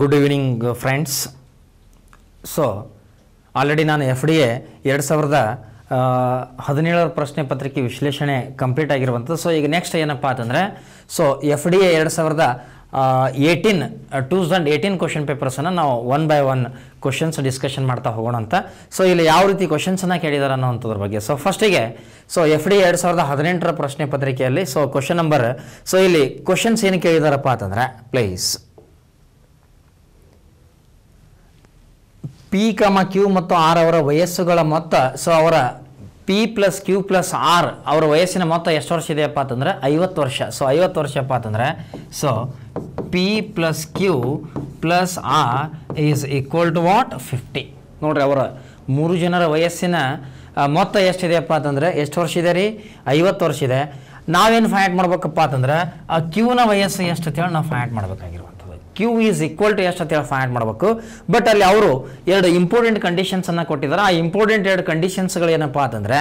good evening friends so already ನಾನು F D A ಎರಡು ಸಾವಿರದ ಹದಿನೇಳರ ಪ್ರಶ್ನೆ ಪತ್ರಿಕೆ ವಿಶ್ಲೇಷಣೆ ಕಂಪ್ಲೀಟ್ ಆಗಿರುವಂಥದ್ದು ಸೊ ಈಗ ನೆಕ್ಸ್ಟ್ ಏನಪ್ಪ ಅಂತಂದರೆ ಸೊ ಎಫ್ ಡಿ ಎ ಎರಡು ಸಾವಿರದ eighteen two thousand eighteen question ಪೇಪರ್ಸನ್ನು ನಾವು one by one questions discussion ಮಾಡ್ತಾ ಹೋಗೋಣ ಅಂತ ಸೊ ಇಲ್ಲಿ ಯಾವ ರೀತಿ ಕ್ವಶನ್ಸನ್ನು ಕೇಳಿದಾರೆ ಅನ್ನೋವಂಥದ್ರ ಬಗ್ಗೆ ಸೊ ಫಸ್ಟಿಗೆ ಸೊ ಎಫ್ ಡಿ ಎರಡು ಸಾವಿರದ ಹದಿನೆಂಟರ ಪ್ರಶ್ನೆ ಪತ್ರಿಕೆಯಲ್ಲಿ ಸೊ ಕ್ವಶನ್ ನಂಬರ್ ಸೊ ಇಲ್ಲಿ ಕ್ವಶನ್ಸ್ ಏನು ಕೇಳಿದಾರಪ್ಪ ಅಂತಂದರೆ ಪ್ಲೀಸ್ ಪಿ ಕಮ ಕ್ಯೂ ಮತ್ತು ಆರ್ ಅವರ ವಯಸ್ಸುಗಳ ಮೊತ್ತ ಸೊ ಅವರ P plus Q plus R ಅವರ ವಯಸ್ಸಿನ ಮೊತ್ತ ಎಷ್ಟು ವರ್ಷ ಇದೆಯಪ್ಪ ಅಂತಂದರೆ ಐವತ್ತು ವರ್ಷ ಸೊ ಐವತ್ತು ವರ್ಷಪ್ಪ ಅಂತಂದರೆ so P plus Q plus R is equal to what fifty ನೋಡಿರಿ ಅವರ ಮೂರು ಜನರ ವಯಸ್ಸಿನ ಮೊತ್ತ ಎಷ್ಟಿದೆಯಪ್ಪ ಅಂತಂದರೆ ಎಷ್ಟು ವರ್ಷ ಇದೆ ರೀ ಐವತ್ತು ವರ್ಷ ಇದೆ ನಾವೇನು ಫೈಂಡ್ ಮಾಡ್ಬೇಕಪ್ಪ ಅಂತಂದ್ರೆ ಆ ಕ್ಯೂನ ವಯಸ್ಸು ಎಷ್ಟು ಹೇಳಿ ನಾವು ಫೈಂಡ್ ಮಾಡ್ಬೇಕಾಗಿರೋದು ಕ್ಯೂ ಈಸ್ ಈಕ್ವಲ್ ಟು ಎಷ್ಟು ಅಂತೇಳಿ ಫೈಂಡ್ ಮಾಡಬೇಕು ಬಟ್ ಅಲ್ಲಿ ಅವರು ಎರಡು ಇಂಪಾರ್ಟೆಂಟ್ ಕಂಡೀಷನ್ಸನ್ನು ಕೊಟ್ಟಿದ್ದಾರೆ ಆ ಇಂಪಾರ್ಟೆಂಟ್ ಎರಡು ಗಳು ಏನಪ್ಪಾ ಅಂತಂದರೆ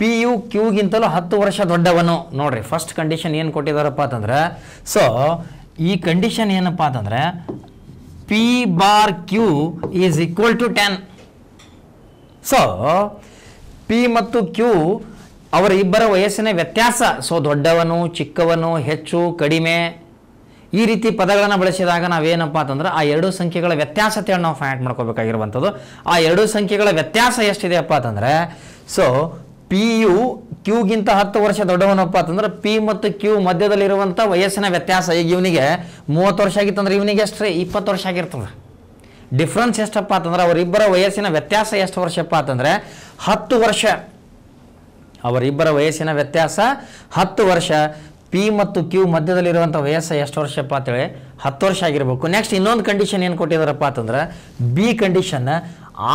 ಪಿ ಯು ಕ್ಯೂಗಿಂತಲೂ ಹತ್ತು ವರ್ಷ ದೊಡ್ಡವನು ನೋಡಿರಿ ಫಸ್ಟ್ ಕಂಡೀಷನ್ ಏನು ಕೊಟ್ಟಿದಾರಪ್ಪ ಅಂತಂದರೆ ಸೊ ಈ ಕಂಡೀಷನ್ ಏನಪ್ಪಾ ಅಂತಂದರೆ P bar Q is equal to ten so P ಮತ್ತು ಕ್ಯೂ ಅವರ ಇಬ್ಬರ ವಯಸ್ಸಿನ ವ್ಯತ್ಯಾಸ ಸೊ ದೊಡ್ಡವನು ಚಿಕ್ಕವನು ಹೆಚ್ಚು ಕಡಿಮೆ ಈ ರೀತಿ ಪದಗಳನ್ನು ಬಳಸಿದಾಗ ನಾವೇನಪ್ಪ ಅಂತಂದ್ರೆ ಆ ಎರಡು ಸಂಖ್ಯೆಗಳ ವ್ಯತ್ಯಾಸತೆಯನ್ನು ನಾವು ಫೈಂಡ್ ಮಾಡ್ಕೋಬೇಕಾಗಿರುವಂಥದ್ದು ಆ ಎರಡು ಸಂಖ್ಯೆಗಳ ವ್ಯತ್ಯಾಸ ಎಷ್ಟಿದೆಯಪ್ಪ ಅಂತಂದರೆ ಸೊ ಪಿ ಯು ಕ್ಯೂಗಿಂತ ಹತ್ತು ವರ್ಷ ದೊಡ್ಡವನಪ್ಪ ಅಂತಂದ್ರೆ ಪಿ ಮತ್ತು ಕ್ಯೂ ಮಧ್ಯದಲ್ಲಿರುವಂಥ ವಯಸ್ಸಿನ ವ್ಯತ್ಯಾಸ ಈಗ ಇವನಿಗೆ ಮೂವತ್ತು ವರ್ಷ ಆಗಿತ್ತಂದ್ರೆ ಇವನಿಗೆ ಎಷ್ಟ್ರೆ ಇಪ್ಪತ್ತು ವರ್ಷ ಆಗಿರ್ತದೆ ಡಿಫ್ರೆನ್ಸ್ ಎಷ್ಟಪ್ಪ ಅಂತಂದ್ರೆ ಅವರಿಬ್ಬರ ವಯಸ್ಸಿನ ವ್ಯತ್ಯಾಸ ಎಷ್ಟು ವರ್ಷಪ್ಪ ಅಂತಂದರೆ ಹತ್ತು ವರ್ಷ ಅವರಿಬ್ಬರ ವಯಸ್ಸಿನ ವ್ಯತ್ಯಾಸ ಹತ್ತು ವರ್ಷ ಪಿ ಮತ್ತು ಕ್ಯೂ ಮಧ್ಯದಲ್ಲಿರುವಂಥ ವಯಸ್ಸು ಎಷ್ಟು ವರ್ಷಪ್ಪ ಅಂತೇಳಿ ಹತ್ತು ವರ್ಷ ಆಗಿರಬೇಕು ನೆಕ್ಸ್ಟ್ ಇನ್ನೊಂದು ಕಂಡೀಷನ್ ಏನು ಕೊಟ್ಟಿದ್ದಾರಪ್ಪ ಅಂತಂದ್ರೆ ಬಿ ಕಂಡೀಷನ್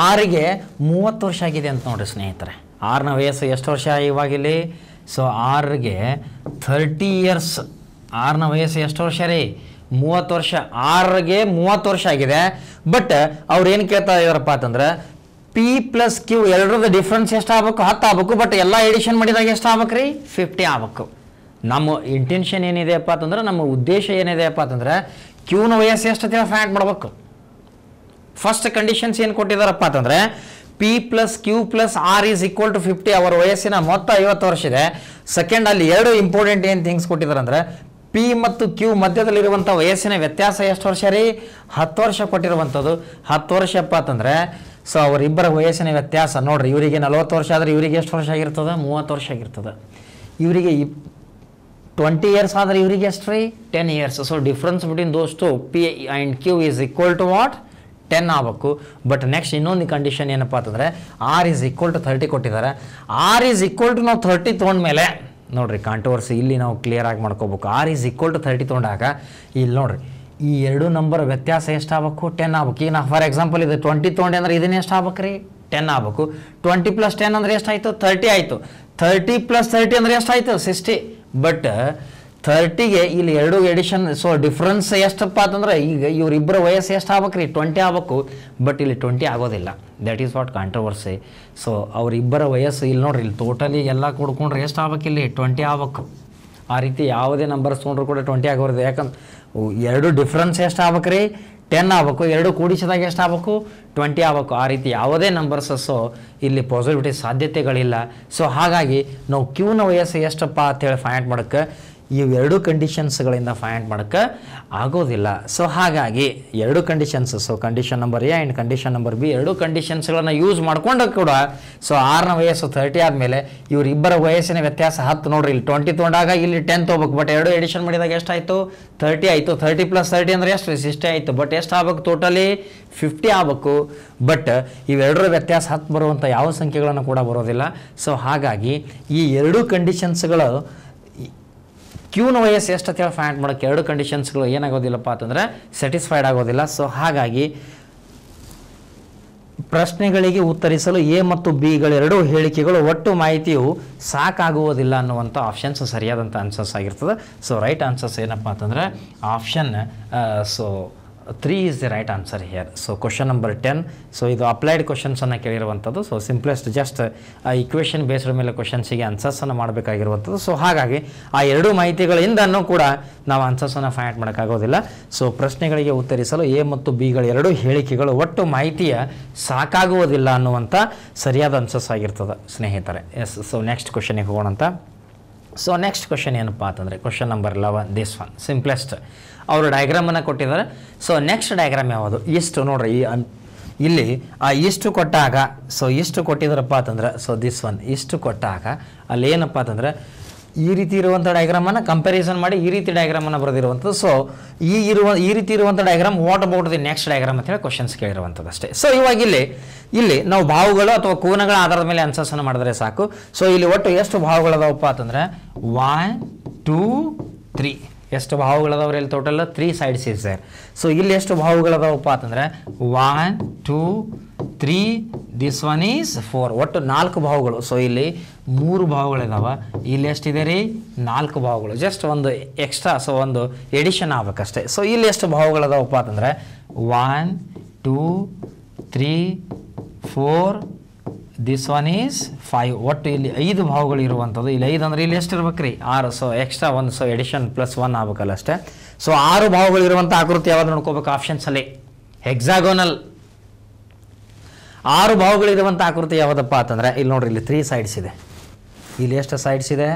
ಆರಿಗೆ ಮೂವತ್ತು ವರ್ಷ ಆಗಿದೆ ಅಂತ ನೋಡಿರಿ ಸ್ನೇಹಿತರೆ ಆರನ ವಯಸ್ಸು ಎಷ್ಟು ವರ್ಷ ಇವಾಗಿಲಿ ಸೊ ಆರಿಗೆ ಥರ್ಟಿ ಇಯರ್ಸ್ ಆರನ ವಯಸ್ಸು ಎಷ್ಟು ವರ್ಷ ರೀ ಮೂವತ್ತು ವರ್ಷ ಆರಿಗೆ ಮೂವತ್ತು ವರ್ಷ ಆಗಿದೆ ಬಟ್ ಅವ್ರು ಏನು ಕೇಳ್ತಾ ಇದಾರಪ್ಪ ಅಂತಂದ್ರೆ ಪಿ ಪ್ಲಸ್ ಕ್ಯೂ ಎರಡರದ್ದು ಡಿಫ್ರೆನ್ಸ್ ಎಷ್ಟು ಆಗ್ಬೇಕು ಹತ್ತು ಆಗ್ಬೇಕು ಬಟ್ ಎಲ್ಲ ಎಡಿಷನ್ ಮಾಡಿದಾಗ ಎಷ್ಟು ಆಗ್ಬೇಕು ರೀ ಫಿಫ್ಟಿ ಆಗ್ಬೇಕು ನಮ್ಮ ಇಂಟೆನ್ಷನ್ ಏನಿದೆಯಪ್ಪ ಅಂತಂದ್ರೆ ನಮ್ಮ ಉದ್ದೇಶ ಏನಿದೆಯಪ್ಪ ಅಂತಂದ್ರೆ ಕ್ಯೂನ ವಯಸ್ಸು ಎಷ್ಟು ಅಂತ ಫೈಂಡ್ ಮಾಡ್ಬೇಕು ಫಸ್ಟ್ ಕಂಡೀಷನ್ಸ್ ಏನು ಕೊಟ್ಟಿದ್ದಾರಪ್ಪ ಅಂತಂದ್ರೆ P plus Q plus R is equal to fifty ಅವರ ವಯಸ್ಸಿನ ಮೊತ್ತ ಐವತ್ತು ವರ್ಷ ಇದೆ ಸೆಕೆಂಡ್ ಅಲ್ಲಿ ಎರಡು ಇಂಪಾರ್ಟೆಂಟ್ ಏನು ಥಿಂಗ್ಸ್ ಕೊಟ್ಟಿದ್ದಾರೆ ಅಂದರೆ ಪಿ ಮತ್ತು ಕ್ಯೂ ಮಧ್ಯದಲ್ಲಿರುವಂಥ ವಯಸ್ಸಿನ ವ್ಯತ್ಯಾಸ ಎಷ್ಟು ವರ್ಷ ರೀ ಹತ್ತು ವರ್ಷ ಕೊಟ್ಟಿರುವಂಥದ್ದು ಹತ್ತು ವರ್ಷಪ್ಪ ಅಂತಂದರೆ ಸೊ ಅವರಿಬ್ಬರ ವಯಸ್ಸಿನ ವ್ಯತ್ಯಾಸ ನೋಡ್ರಿ ಇವರಿಗೆ ನಲವತ್ತು ವರ್ಷ ಆದರೆ ಇವರಿಗೆ ಎಷ್ಟು ವರ್ಷ ಆಗಿರ್ತದೆ ಮೂವತ್ತು ವರ್ಷ ಆಗಿರ್ತದೆ ಇವರಿಗೆ ಇಪ್ ಟ್ವೆಂಟಿ ಇಯರ್ಸ್ ಆದರೆ ಇವರಿಗೆ ಎಷ್ಟು ರೀ ten years so difference between those P and Q is equal to what ten ಆಗಬೇಕು ಬಟ್ ನೆಕ್ಸ್ಟ್ ಇನ್ನೊಂದು ಕಂಡೀಷನ್ ಏನಪ್ಪ ಅಂತಂದರೆ R is equal to thirty ಕೊಟ್ಟಿದ್ದಾರೆ ಆರ್ ಈಸ್ ಈಕ್ವಲ್ ಟು ನಾವು ಥರ್ಟಿ ತೊಗೊಂಡ್ಮೇಲೆ ನೋಡಿರಿ ಕಾಂಟ್ರವರ್ಸಿ ಇಲ್ಲಿ ನಾವು ಕ್ಲಿಯರ್ ಆಗಿ ಮಾಡ್ಕೋಬೇಕು R is equal to thirty ತೊಗೊಂಡಾಗ ಇಲ್ಲಿ ನೋಡಿರಿ ಈ ಎರಡು ನಂಬರ್ ವ್ಯತ್ಯಾಸ ಎಷ್ಟು ಆಗಬೇಕು ಟೆನ್ ಆಗಬೇಕು ಈಗ ನಾವು ಫಾರ್ ಎಕ್ಸಾಂಪಲ್ ಇದು ಟ್ವೆಂಟಿ ತೊಗೊಂಡೆ ಅಂದ್ರೆ ಇದನ್ನೇ ಎಷ್ಟು ಆಗ್ಬೇಕು ರೀ ಟೆನ್ ಆಗ್ಬೇಕು ಟ್ವೆಂಟಿ ಪ್ಲಸ್ ಟೆನ್ ಅಂದರೆ ಎಷ್ಟಾಯಿತು ಥರ್ಟಿ ಆಯಿತು ಥರ್ಟಿ ಪ್ಲಸ್ ಥರ್ಟಿ ಅಂದರೆ ಎಷ್ಟಾಯಿತು ಸಿಕ್ಸ್ಟಿ ಬಟ್ ಥರ್ಟಿಗೆ uh, ಇಲ್ಲಿ ಎರಡು ಎಡಿಷನ್ ಸೊ ಡಿಫ್ರೆನ್ಸ್ ಎಷ್ಟಪ್ಪ ಅಂತಂದ್ರೆ ಈಗ ಇವರಿಬ್ಬರ ವಯಸ್ಸು ಎಷ್ಟು ಆಗ್ಬೇಕು ರೀ ಟ್ವೆಂಟಿ ಆಗ್ಬೇಕು ಬಟ್ ಇಲ್ಲಿ ಟ್ವೆಂಟಿ ಆಗೋದಿಲ್ಲ that is what controversy so ಅವರಿಬ್ಬರ ವಯಸ್ಸು ಇಲ್ಲಿ ನೋಡ್ರಿ ಇಲ್ಲಿ ಟೋಟಲಿ ಎಲ್ಲ ಕೂಡ್ಕೊಂಡ್ರೆ ಎಷ್ಟು ಆಗ್ಬೇಕು ಇಲ್ಲಿ ಟ್ವೆಂಟಿ ಆಗ್ಬೇಕು ಆ ರೀತಿ ಯಾವುದೇ ನಂಬರ್ಸ್ ತೊಗೊಂಡ್ರು ಕೂಡ ಟ್ವೆಂಟಿ ಆಗೋರ್ದು ಯಾಕಂದ್ರೆ ಎರಡು ಡಿಫ್ರೆನ್ಸ್ ಎಷ್ಟು ಆಗ್ಬೇಕ್ರಿ ರೀ ಟೆನ್ ಆಗಬೇಕು ಎರಡು ಕೂಡಿಸಿದಾಗ ಎಷ್ಟು ಆಗಬೇಕು ಟ್ವೆಂಟಿ ಆಗಬೇಕು ಆ ರೀತಿ ಯಾವುದೇ ನಂಬರ್ಸಸ್ಸು ಇಲ್ಲಿ ಪಾಸಿಟಿವಿಟಿ ಸಾಧ್ಯತೆಗಳಿಲ್ಲ ಸೊ ಹಾಗಾಗಿ ನಾವು ಕ್ಯೂನ ವಯಸ್ಸು ಎಷ್ಟಪ್ಪ ಅಂತೇಳಿ ಫೈಂಡ್ ಮಾಡೋಕ್ಕೆ ಇವೆರಡು ಕಂಡೀಷನ್ಸ್ಗಳಿಂದ ಫೈಂಡ್ ಮಾಡೋಕ್ಕೆ ಆಗೋದಿಲ್ಲ ಸೊ ಹಾಗಾಗಿ ಎರಡು conditions so condition number A and condition number B ಎರಡು ಕಂಡೀಷನ್ಸ್ಗಳನ್ನು ಯೂಸ್ ಮಾಡಿಕೊಂಡು ಕೂಡ ಸೊ ಆರನ ವಯಸ್ಸು ತರ್ಟಿ ಆದಮೇಲೆ ಇವರಿಬ್ಬರ ವಯಸ್ಸಿನ ವ್ಯತ್ಯಾಸ ಹತ್ತು ನೋಡ್ರಿ ಇಲ್ಲಿ ಟ್ವೆಂಟಿ ತೊಗೊಂಡಾಗ ಇಲ್ಲಿ ಟೆನ್ ತೊಗೋಬೇಕು ಬಟ್ ಎರಡು ಎಡಿಷನ್ ಮಾಡಿದಾಗ ಎಷ್ಟಾಯಿತು ತರ್ಟಿ ಆಯಿತು ತರ್ಟಿ ಪ್ಲಸ್ ತರ್ಟಿ ಅಂದರೆ ಎಷ್ಟು ಇಷ್ಟೇ ಆಯಿತು ಬಟ್ ಎಷ್ಟು ಆಗ್ಬೇಕು ಟೋಟಲಿ ಫಿಫ್ಟಿ ಆಗಬೇಕು ಬಟ್ ಇವೆರಡರ ವ್ಯತ್ಯಾಸ ಹತ್ತು ಬರುವಂಥ ಯಾವ ಸಂಖ್ಯೆಗಳನ್ನು ಕೂಡ ಬರೋದಿಲ್ಲ ಸೊ ಹಾಗಾಗಿ ಈ ಎರಡು ಕಂಡೀಷನ್ಸ್ಗಳು ಕ್ಯೂನ ವಯಸ್ಸು ಎಷ್ಟು ಅಂತ ಹೇಳಿ ಫೈಂಡ್ ಮಾಡೋಕ್ಕೆ ಎರಡು ಕಂಡೀಷನ್ಸ್ಗಳು ಏನಾಗೋದಿಲ್ಲಪ್ಪ ಅಂತಂದರೆ ಸ್ಯಾಟಿಸ್ಫೈಡ್ ಆಗೋದಿಲ್ಲ ಸೊ ಹಾಗಾಗಿ ಪ್ರಶ್ನೆಗಳಿಗೆ ಉತ್ತರಿಸಲು ಎ ಮತ್ತು ಬಿಗಳೆರಡೂ ಹೇಳಿಕೆಗಳು ಒಟ್ಟು ಮಾಹಿತಿಯು ಸಾಕಾಗುವುದಿಲ್ಲ ಅನ್ನುವಂಥ ಆಪ್ಷನ್ಸ್ ಸರಿಯಾದಂಥ ಆನ್ಸರ್ಸ್ ಆಗಿರ್ತದೆ ಸೊ ರೈಟ್ ಆನ್ಸರ್ಸ್ ಏನಪ್ಪ ಅಂತಂದರೆ option so three is the right answer here so question number ten so ಇದು ಅಪ್ಲೈಡ್ ಕ್ವಶನ್ಸನ್ನು ಕೇಳಿರುವಂಥದ್ದು ಸೊ ಸಿಂಪ್ಲೆಸ್ಟ್ ಜಸ್ಟ್ ಆ ಇಕ್ವೇಷನ್ ಬೇಸ್ಡ್ ಮೇಲೆ ಕ್ವಶನ್ಸಿಗೆ ಆನ್ಸರ್ಸನ್ನು ಮಾಡಬೇಕಾಗಿರುವಂಥದ್ದು ಸೊ ಹಾಗಾಗಿ ಆ ಎರಡೂ ಮಾಹಿತಿಗಳಿಂದನೂ ಕೂಡ ನಾವು ಆನ್ಸರ್ಸನ್ನು ಫೈಂಡ್ ಮಾಡೋಕ್ಕಾಗೋದಿಲ್ಲ ಸೊ ಪ್ರಶ್ನೆಗಳಿಗೆ ಉತ್ತರಿಸಲು ಎ ಮತ್ತು ಬಿಗಳ ಎರಡೂ ಹೇಳಿಕೆಗಳು ಒಟ್ಟು ಮಾಹಿತಿಯ ಸಾಕಾಗುವುದಿಲ್ಲ ಅನ್ನುವಂಥ ಸರಿಯಾದ ಆನ್ಸರ್ಸ್ ಆಗಿರ್ತದೆ ಸ್ನೇಹಿತರೆ ಎಸ್ ಸೊ ನೆಕ್ಸ್ಟ್ ಕ್ವಶನಿಗೆ ಅಂತ ಸೊ ನೆಕ್ಸ್ಟ್ ಕ್ವಶನ್ ಏನಪ್ಪ ಅಂತಂದರೆ question number eleven this one simplest ಅವರು ಡಯಾಗ್ರಾಮನ್ನು ಕೊಟ್ಟಿದ್ದಾರೆ ಸೊ ನೆಕ್ಸ್ಟ್ ಡಯಾಗ್ರಾಮ್ ಯಾವುದು ಇಷ್ಟು ನೋಡ್ರಿ ಈ ಇಲ್ಲಿ ಆ ಇಷ್ಟು ಕೊಟ್ಟಾಗ ಸೊ ಇಷ್ಟು ಕೊಟ್ಟಿದ್ರಪ್ಪ ಅಂತಂದ್ರೆ ಸೊ ದಿಸ್ ಒನ್ ಇಷ್ಟು ಕೊಟ್ಟಾಗ ಅಲ್ಲಿ ಏನಪ್ಪ ಅಂತಂದ್ರೆ ಈ ರೀತಿ ಇರುವಂಥ ಡಯಾಗ್ರಾಮನ್ನು ಕಂಪ್ಯಾರಿಸನ್ ಮಾಡಿ ಈ ರೀತಿ ಡಯಾಗ್ರಾಮನ್ನು ಬರೆದಿರುವಂಥದ್ದು ಸೊ ಈ ಇರುವ ಈ ರೀತಿ ಇರುವಂಥ diagram what about the next diagram ಅಂತ ಹೇಳಿ ಕ್ವಶನ್ಸ್ ಕೇಳಿರುವಂಥದ್ದು ಅಷ್ಟೇ ಸೊ ಇವಾಗ ಇಲ್ಲಿ ಇಲ್ಲಿ ನಾವು ಭಾವುಗಳು ಅಥವಾ ಕೋನಗಳ ಆಧಾರದ ಮೇಲೆ ಅನ್ಸರ್ಸನ್ನು ಮಾಡಿದ್ರೆ ಸಾಕು ಸೊ ಇಲ್ಲಿ ಒಟ್ಟು ಎಷ್ಟು ಭಾವಗಳದಾವಪ್ಪ ಅಂತಂದ್ರೆ ಒನ್ ಟೂ ತ್ರೀ ಎಷ್ಟು ಭಾವಗಳದವ್ರು ಇಲ್ಲಿ total three sides is sir so ಇಲ್ಲಿ ಎಷ್ಟು ಭಾವಗಳದವಪ್ಪ ಅಂತಂದರೆ one two three this one is four ಒಟ್ಟು ನಾಲ್ಕು ಭಾವಗಳು ಸೊ ಇಲ್ಲಿ ಮೂರು ಭಾವುಗಳಿದಾವೆ ಇಲ್ಲಿ ಎಷ್ಟಿದೆ ರೀ ನಾಲ್ಕು ಭಾವುಗಳು ಜಸ್ಟ್ ಒಂದು ಎಕ್ಸ್ಟ್ರಾ ಸೊ ಒಂದು ಎಡಿಷನ್ ಆಗ್ಬೇಕಷ್ಟೇ ಸೊ ಇಲ್ಲಿ ಎಷ್ಟು ಭಾವಗಳದವಪ್ಪ ಅಂತಂದರೆ one two three four this one is five ಒಟ್ಟು ಇಲ್ಲಿ ಐದು ಭಾವಗಳು ಇರುವಂಥದ್ದು ಇಲ್ಲಿ ಐದು ಅಂದರೆ ಇಲ್ಲಿ ಎಷ್ಟು ಇರ್ಬೇಕು ರೀ ಆರು ಸೊ ಎಕ್ಸ್ಟ್ರಾ ಒಂದು ಸೊ ಎಡಿಷನ್ ಪ್ಲಸ್ ಒನ್ ಆಗ್ಬೇಕಲ್ಲ ಅಷ್ಟೇ ಸೊ ಆರು ಭಾವಗಳು ಇರುವಂಥ ಆಕೃತಿ ಯಾವಾಗ ನೋಡ್ಕೋಬೇಕು ಆಪ್ಷನ್ಸಲ್ಲಿ ಹೆಕ್ಸಾಗೋನಲ್ ಆರು ಭಾವಗಳಿರುವಂಥ ಆಕೃತಿ ಯಾವುದಪ್ಪ ಅಂತಂದರೆ ಇಲ್ಲಿ ನೋಡ್ರಿ ಇಲ್ಲಿ ತ್ರೀ ಸೈಡ್ಸ್ ಇದೆ ಇಲ್ಲಿ ಎಷ್ಟು ಸೈಡ್ಸ್ ಇದೆ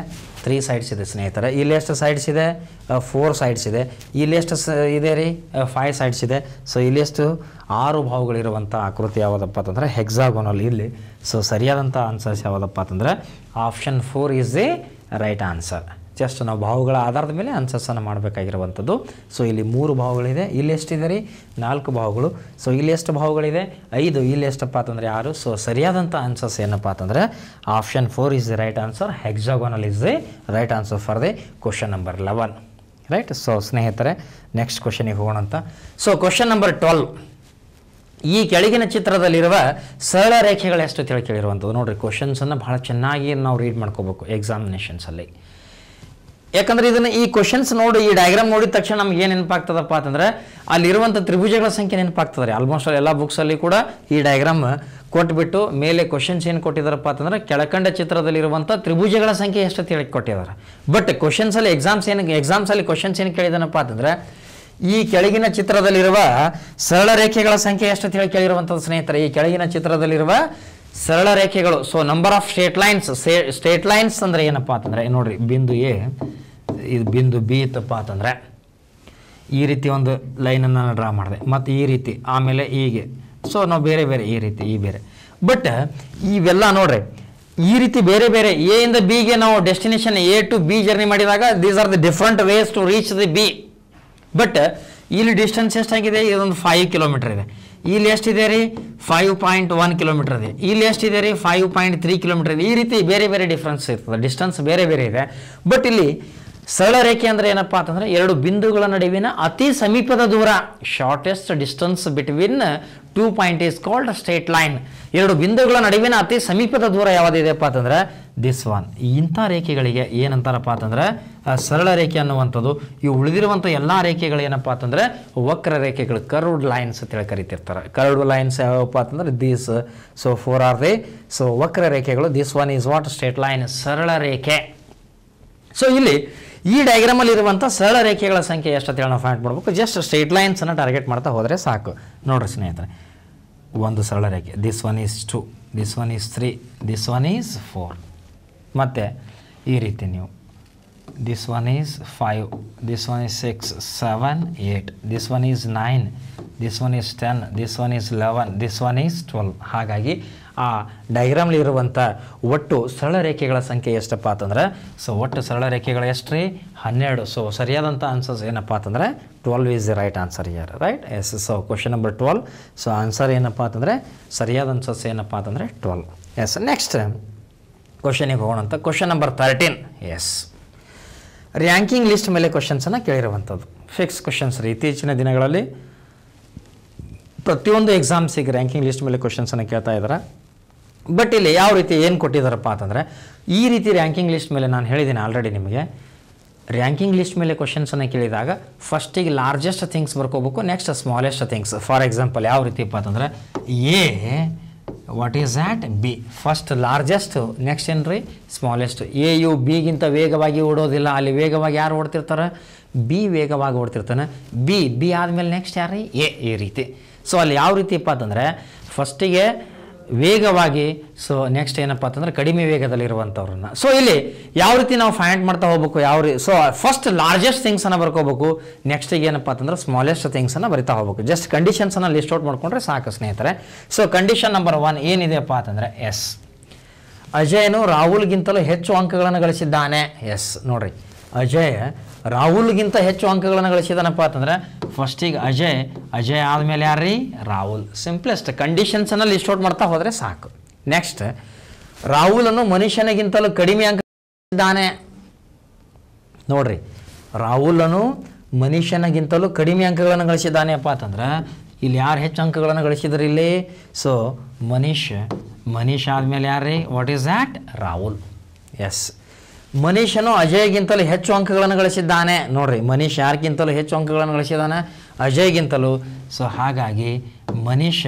ತ್ರೀ ಸೈಡ್ಸ್ ಇದೆ ಸ್ನೇಹಿತರೆ ಇಲ್ಲಿ ಎಷ್ಟು ಸೈಡ್ಸ್ ಇದೆ ಫೋರ್ ಸೈಡ್ಸ್ ಇದೆ ಇಲ್ಲಿ ಎಷ್ಟು ಸ ಇದೆ ರೀ ಫೈವ್ ಸೈಡ್ಸ್ ಇದೆ ಸೊ ಇಲ್ಲಿ ಎಷ್ಟು ಆರು ಭಾವುಗಳಿರುವಂಥ ಆಕೃತಿ ಯಾವುದಪ್ಪ ಅಂತಂದರೆ ಹೆಕ್ಸಾಗೋನಲ್ಲಿ ಇಲ್ಲಿ ಸೊ ಸರಿಯಾದಂಥ ಆನ್ಸರ್ಸ್ ಯಾವುದಪ್ಪ ಅಂತಂದರೆ option four is the right answer just ನಾವು ಭಾವುಗಳ ಆಧಾರದ ಮೇಲೆ ಅನ್ಸಸ್ಸನ್ನು ಮಾಡಬೇಕಾಗಿರುವಂಥದ್ದು ಸೊ ಇಲ್ಲಿ ಮೂರು ಭಾವಗಳಿದೆ ಇಲ್ಲಿ ಎಷ್ಟಿದೆ ರೀ ನಾಲ್ಕು ಭಾವುಗಳು ಸೊ ಇಲ್ಲಿ ಎಷ್ಟು ಭಾವಗಳಿದೆ ಐದು ಇಲ್ಲಿ ಎಷ್ಟಪ್ಪ ಅಂತಂದರೆ ಆರು ಸೊ ಸರಿಯಾದಂಥ ಆನ್ಸರ್ಸ್ ಏನಪ್ಪ ಅಂತಂದರೆ option four is the right answer hexagonal is the right answer for the question number eleven right so ಸ್ನೇಹಿತರೆ ನೆಕ್ಸ್ಟ್ ಕ್ವಶನಿಗೆ ಹೋಗೋಣ ಅಂತ ಸೊ ಕ್ವಶನ್ ನಂಬರ್ ಟ್ವೆಲ್ ಈ ಕೆಳಗಿನ ಚಿತ್ರದಲ್ಲಿರುವ ಸರಳ ರೇಖೆಗಳು ಎಷ್ಟು ತಿಳ್ಕೇಳಿರುವಂಥದ್ದು ನೋಡಿರಿ ಕ್ವಶನ್ಸನ್ನು ಭಾಳ ಚೆನ್ನಾಗಿ ನಾವು ರೀಡ್ ಮಾಡ್ಕೋಬೇಕು ಎಕ್ಸಾಮಿನೇಷನ್ಸಲ್ಲಿ ಯಾಕಂದ್ರೆ ಇದನ್ನ ಈ ಕ್ವಶನ್ಸ್ ನೋಡಿ ಈ ಡಯಾಗ್ರಾಮ್ ನೋಡಿದ ತಕ್ಷಣ ನಮ್ಗೆ ಏನು ನೆನಪಾಗ್ತದಪ್ಪ ಅಂತಂದ್ರೆ ಅಲ್ಲಿರುವಂಥ ತ್ರಿಭುಜಗಳ ಸಂಖ್ಯೆ ನೆನಪಾಗ್ತದೆ ಆಲ್ಮೋಸ್ಟ್ ಎಲ್ಲಾ ಎಲ್ಲ ಅಲ್ಲಿ ಕೂಡ ಈ ಡಯಾಗ್ರಾಮ್ ಕೊಟ್ಬಿಟ್ಟು ಮೇಲೆ ಕ್ವಶನ್ಸ್ ಏನು ಕೊಟ್ಟಿದಾರಪ್ಪ ಅಂತಂದ್ರೆ ಕೆಳಕಂಡ ಚಿತ್ರದಲ್ಲಿರುವಂಥ ತ್ರಿಭುಜಗಳ ಸಂಖ್ಯೆ ಎಷ್ಟು ತಿಳಿ ಕೊಟ್ಟಿದ್ದಾರೆ ಬಟ್ ಅಲ್ಲಿ ಎಕ್ಸಾಮ್ಸ್ ಏನು ಅಲ್ಲಿ ಕ್ವಶನ್ಸ್ ಏನು ಕೇಳಿದನಪ್ಪ ಅಂತಂದ್ರೆ ಈ ಕೆಳಗಿನ ಚಿತ್ರದಲ್ಲಿರುವ ಸರಳ ರೇಖೆಗಳ ಸಂಖ್ಯೆ ಎಷ್ಟು ಹೇಳಿ ಕೇಳಿರುವಂಥದ್ದು ಸ್ನೇಹಿತರೆ ಈ ಕೆಳಗಿನ ಚಿತ್ರದಲ್ಲಿರುವ ಸರಳ ರೇಖೆಗಳು so number of straight lines straight lines ಅಂದರೆ ಏನಪ್ಪ ಅಂತಂದರೆ ನೋಡ್ರಿ ಬಿಂದು ಎ ಇದು ಬಿಂದು ಬಿ ಇತ್ತಪ್ಪ ಅಂತಂದರೆ ಈ ರೀತಿ ಒಂದು ಲೈನನ್ನು ನಾನು ಡ್ರಾ ಮಾಡಿದೆ ಮತ್ತು ಈ ರೀತಿ ಆಮೇಲೆ ಹೀಗೆ ಸೊ ನಾವು ಬೇರೆ ಬೇರೆ ಈ ರೀತಿ ಈ ಬೇರೆ ಬಟ್ ಇವೆಲ್ಲ ನೋಡ್ರಿ ಈ ರೀತಿ ಬೇರೆ ಬೇರೆ ಎ ಇಂದ ಬಿಗೆ ನಾವು destination A to B journey ಮಾಡಿದಾಗ these are the different ways to reach the B but ಇಲ್ಲಿ ಡಿಸ್ಟೆನ್ಸ್ ಎಷ್ಟಾಗಿದೆ ಇದೊಂದು ಫೈವ್ ಕಿಲೋಮೀಟರ್ ಇದೆ ಇಲ್ಲಿ ಎಷ್ಟಿದೆ ರೀ ಫೈವ್ ಪಾಯಿಂಟ್ ಒನ್ ಕಿಲೋಮೀಟರ್ ಇದೆ ಇಲ್ಲಿ ಎಷ್ಟಿದೆ ರೀ ಫೈವ್ ಪಾಯಿಂಟ್ ತ್ರೀ ಕಿಲೋಮೀಟರ್ ಇದೆ ಈ ರೀತಿ ಬೇರೆ ಬೇರೆ ಡಿಫ್ರೆನ್ಸ್ ಇರ್ತದೆ ಡಿಸ್ಟೆನ್ಸ್ ಬೇರೆ ಬೇರೆ ಇದೆ ಬಟ್ ಇಲ್ಲಿ ಸರಳ ರೇಖೆ ಅಂದರೆ ಏನಪ್ಪ ಅಂತಂದರೆ ಎರಡು ಬಿಂದುಗಳ ನಡುವಿನ ಅತಿ ಸಮೀಪದ ದೂರ shortest distance between two point is called straight line ಎರಡು ಬಿಂದುಗಳ ನಡುವಿನ ಅತಿ ಸಮೀಪದ ದೂರ ಯಾವುದಿದೆಯಪ್ಪ ಅಂತಂದರೆ ದಿಸ್ ಒನ್ ಇಂಥ ರೇಖೆಗಳಿಗೆ ಏನಂತಾರಪ್ಪ ಅಂತಂದ್ರೆ ಸರಳ ರೇಖೆ ಅನ್ನುವಂಥದ್ದು ಈ ಉಳಿದಿರುವಂಥ ಎಲ್ಲ ರೇಖೆಗಳು ಏನಪ್ಪ ಅಂತಂದ್ರೆ ವಕ್ರ ರೇಖೆಗಳು ಕರ್ಡ್ ಲೈನ್ಸ್ ಅಂತ ಹೇಳಿ ಕರಿತಿರ್ತಾರೆ ಕರ್ಡ್ ಲೈನ್ಸ್ ಯಾವಪ್ಪ ಅಂತಂದ್ರೆ these so four are the so ವಕ್ರ ರೇಖೆಗಳು this one is what straight line ಸರಳ ರೇಖೆ ಸೊ ಇಲ್ಲಿ ಈ ಡಯಾಗ್ರಾಮಲ್ಲಿ ಇರುವಂಥ ಸರಳ ರೇಖೆಗಳ ಸಂಖ್ಯೆ ಎಷ್ಟು ಹೇಳಿ ನಾವು ಫೈಂಡ್ ಮಾಡಬೇಕು ಜಸ್ಟ್ ಸ್ಟ್ರೇಟ್ ಲೈನ್ಸನ್ನು ಟಾರ್ಗೆಟ್ ಮಾಡ್ತಾ ಹೋದರೆ ಸಾಕು ನೋಡ್ರಿ ಸ್ನೇಹಿತರೆ ಒಂದು ಸರಳ ರೇಖೆ this one is two this one is three this one is four ಮತ್ತು ಈ ರೀತಿ ನೀವು this one is five this one is six seven eight this one is nine this one is ten this one is eleven this one is twelve ಹಾಗಾಗಿ ಆ ಇರುವಂಥ ಒಟ್ಟು ಸರಳ ರೇಖೆಗಳ ಸಂಖ್ಯೆ ಎಷ್ಟಪ್ಪ ಅಂತಂದ್ರೆ ಸೊ ಒಟ್ಟು ಸರಳ ರೇಖೆಗಳ ಎಷ್ಟು ರೀ ಹನ್ನೆರಡು ಸೊ ಸರಿಯಾದಂಥ ಆನ್ಸರ್ಸ್ ಏನಪ್ಪ ಅಂತಂದರೆ twelve is the right answer here right yes so question number twelve so answer ಏನಪ್ಪ ಅಂತಂದರೆ ಸರಿಯಾದ ಆನ್ಸರ್ಸ್ ಏನಪ್ಪ ಅಂತಂದರೆ ಟ್ವೆಲ್ವ್ ಎಸ್ ನೆಕ್ಸ್ಟ್ ಕ್ವಶನಿಗೆ ಹೋಗೋಣ ಅಂತ question number thirteen yes ranking list ಮೇಲೆ ಕ್ವಶನ್ಸನ್ನು ಕೇಳಿರುವಂಥದ್ದು ಫಿಕ್ಸ್ ಕ್ವಶನ್ಸ್ ರೀ ಇತ್ತೀಚಿನ ದಿನಗಳಲ್ಲಿ ಪ್ರತಿಯೊಂದು ಎಕ್ಸಾಮ್ಸಿಗೆ ರ್ಯಾಂಕಿಂಗ್ ಲಿಸ್ಟ್ ಮೇಲೆ ಕ್ವಶನ್ಸನ್ನು ಕೇಳ್ತಾ ಇದ್ದಾರೆ ಬಟ್ ಇಲ್ಲಿ ಯಾವ ರೀತಿ ಏನು ಕೊಟ್ಟಿದ್ದಾರಪ್ಪ ಅಂತಂದರೆ ಈ ರೀತಿ ರ್ಯಾಂಕಿಂಗ್ ಲಿಸ್ಟ್ ಮೇಲೆ ನಾನು ಹೇಳಿದ್ದೀನಿ ಆಲ್ರೆಡಿ ನಿಮಗೆ ರ್ಯಾಂಕಿಂಗ್ ಲಿಸ್ಟ್ ಮೇಲೆ ಕ್ವಶನ್ಸನ್ನು ಕೇಳಿದಾಗ ಫಸ್ಟಿಗೆ ಲಾರ್ಜೆಸ್ಟ್ ಥಿಂಗ್ಸ್ ಬರ್ಕೋಬೇಕು next smallest things for example ಯಾವ ರೀತಿಪ್ಪ ಅಂತಂದರೆ A what is at B first largest next ಏನು ರೀ ಸ್ಮಾಲೆಸ್ಟು ಎ ಯು ಬಿಗಿಂತ ವೇಗವಾಗಿ ಓಡೋದಿಲ್ಲ ಅಲ್ಲಿ ವೇಗವಾಗಿ ಯಾರು ಓಡ್ತಿರ್ತಾರೆ ಬಿ ವೇಗವಾಗಿ ಓಡ್ತಿರ್ತಾನೆ ಬಿ ಬಿ ಆದಮೇಲೆ ನೆಕ್ಸ್ಟ್ ಯಾರು ಎ ಈ ರೀತಿ ಸೊ ಅಲ್ಲಿ ಯಾವ ರೀತಿಪ್ಪ ಅಂತಂದರೆ ಫಸ್ಟಿಗೆ ವೇಗವಾಗಿ ಸೊ ನೆಕ್ಸ್ಟ್ ಏನಪ್ಪ ಅಂತಂದ್ರೆ ಕಡಿಮೆ ವೇಗದಲ್ಲಿರುವಂಥವ್ರನ್ನ ಸೊ ಇಲ್ಲಿ ಯಾವ ರೀತಿ ನಾವು ಫೈಂಡ್ ಮಾಡ್ತಾ ಹೋಗ್ಬೇಕು ಯಾವ ರೀತಿ ಸೊ ಫಸ್ಟ್ ಲಾರ್ಜೆಸ್ಟ್ ಥಿಂಗ್ಸನ್ನು ಬರ್ಕೋಬೇಕು ನೆಕ್ಸ್ಟ್ ಏನಪ್ಪಾ ಅಂತಂದ್ರೆ ಸ್ಮಾಲೆಸ್ಟ್ ಥಿಂಗ್ಸನ್ನು ಬರಿತಾ ಹೋಗ್ಬೇಕು ಜಸ್ಟ್ ಕಂಡೀಷನ್ಸನ್ನು ಲಿಸ್ಟ್ ಔಟ್ ಮಾಡಿಕೊಂಡ್ರೆ ಸಾಕು ಸ್ನೇಹಿತರೆ ಸೊ ಕಂಡೀಷನ್ ನಂಬರ್ ಒನ್ ಏನಿದೆಯಪ್ಪ ಅಂತಂದರೆ ಎಸ್ ಅಜಯ್ನು ರಾಹುಲ್ಗಿಂತಲೂ ಹೆಚ್ಚು ಅಂಕಗಳನ್ನು ಗಳಿಸಿದ್ದಾನೆ ಎಸ್ ನೋಡ್ರಿ ಅಜಯ್ ರಾಹುಲ್ಗಿಂತ ಹೆಚ್ಚು ಅಂಕಗಳನ್ನು ಗಳಿಸಿದನಪ್ಪ ಅಂತಂದರೆ ಫಸ್ಟಿಗೆ ಅಜಯ್ ಅಜಯ್ ಆದಮೇಲೆ ಯಾರ್ರೀ ರಾಹುಲ್ ಸಿಂಪ್ಲೆಸ್ಟ್ ಕಂಡೀಷನ್ಸನ್ನು ಲಿಸ್ಟ್ ಔಟ್ ಮಾಡ್ತಾ ಹೋದರೆ ಸಾಕು ನೆಕ್ಸ್ಟ್ ರಾಹುಲನ್ನು ಮನುಷ್ಯನಿಗಿಂತಲೂ ಕಡಿಮೆ ಅಂಕ ಇದ್ದಾನೆ ನೋಡ್ರಿ ರಾಹುಲನು ಮನುಷ್ಯನಿಗಿಂತಲೂ ಕಡಿಮೆ ಅಂಕಗಳನ್ನು ಅಪ್ಪ ಅಂತಂದ್ರೆ ಇಲ್ಲಿ ಯಾರು ಹೆಚ್ಚು ಅಂಕಗಳನ್ನು ಗಳಿಸಿದ್ರು ಇಲ್ಲಿ ಸೊ ಮನೀಶ್ ಮನೀಶ್ ಆದಮೇಲೆ ಯಾರ್ರೀ what is that Rahul yes ಮನೀಷನು ಅಜಯ್ಗಿಂತಲೂ ಹೆಚ್ಚು ಅಂಕಗಳನ್ನು ಗಳಿಸಿದ್ದಾನೆ ನೋಡ್ರಿ ಮನೀಷ್ ಯಾರಿಗಿಂತಲೂ ಹೆಚ್ಚು ಅಂಕಗಳನ್ನು ಗಳಿಸಿದ್ದಾನೆ ಅಜಯ್ಗಿಂತಲೂ ಸೊ ಹಾಗಾಗಿ ಮನೀಷ್